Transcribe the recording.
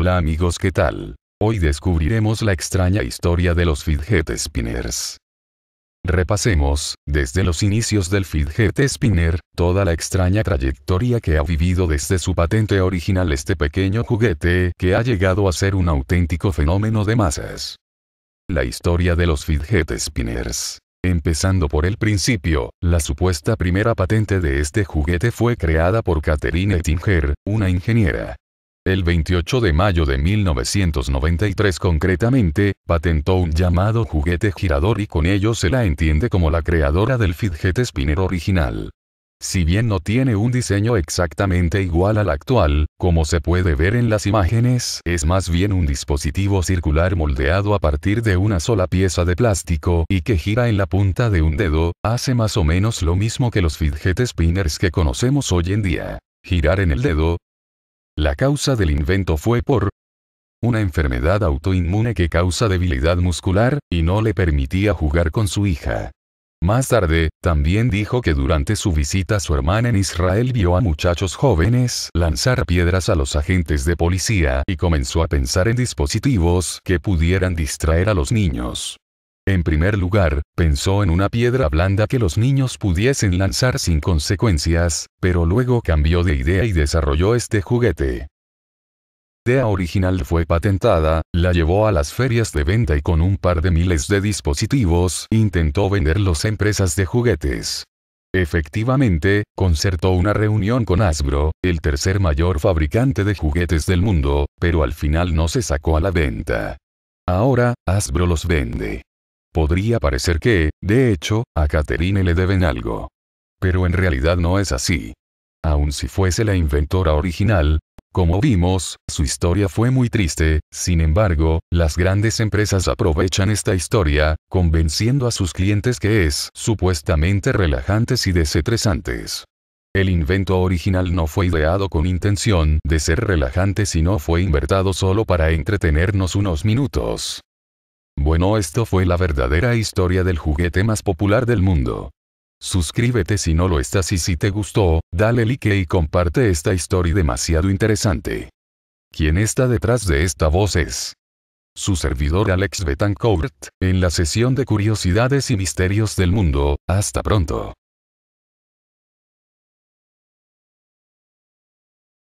Hola amigos, ¿qué tal? Hoy descubriremos la extraña historia de los fidget spinners. Repasemos, desde los inicios del fidget spinner, toda la extraña trayectoria que ha vivido desde su patente original este pequeño juguete que ha llegado a ser un auténtico fenómeno de masas. La historia de los fidget spinners. Empezando por el principio, la supuesta primera patente de este juguete fue creada por Katherine Ettinger, una ingeniera, el 28 de mayo de 1993 concretamente, patentó un llamado juguete girador y con ello se la entiende como la creadora del fidget spinner original. Si bien no tiene un diseño exactamente igual al actual, como se puede ver en las imágenes, es más bien un dispositivo circular moldeado a partir de una sola pieza de plástico y que gira en la punta de un dedo, hace más o menos lo mismo que los fidget spinners que conocemos hoy en día. Girar en el dedo, la causa del invento fue por una enfermedad autoinmune que causa debilidad muscular, y no le permitía jugar con su hija. Más tarde, también dijo que durante su visita a su hermana en Israel vio a muchachos jóvenes lanzar piedras a los agentes de policía y comenzó a pensar en dispositivos que pudieran distraer a los niños. En primer lugar, pensó en una piedra blanda que los niños pudiesen lanzar sin consecuencias, pero luego cambió de idea y desarrolló este juguete. La idea original fue patentada, la llevó a las ferias de venta y con un par de miles de dispositivos intentó venderlos a empresas de juguetes. Efectivamente, concertó una reunión con Asbro, el tercer mayor fabricante de juguetes del mundo, pero al final no se sacó a la venta. Ahora, Asbro los vende. Podría parecer que, de hecho, a Caterine le deben algo. Pero en realidad no es así. Aun si fuese la inventora original, como vimos, su historia fue muy triste, sin embargo, las grandes empresas aprovechan esta historia, convenciendo a sus clientes que es supuestamente relajantes y desestresantes. El invento original no fue ideado con intención de ser relajante sino fue invertado solo para entretenernos unos minutos. Bueno, esto fue la verdadera historia del juguete más popular del mundo. Suscríbete si no lo estás y si te gustó, dale like y comparte esta historia demasiado interesante. ¿Quién está detrás de esta voz es su servidor Alex Betancourt, en la sesión de Curiosidades y Misterios del Mundo, hasta pronto.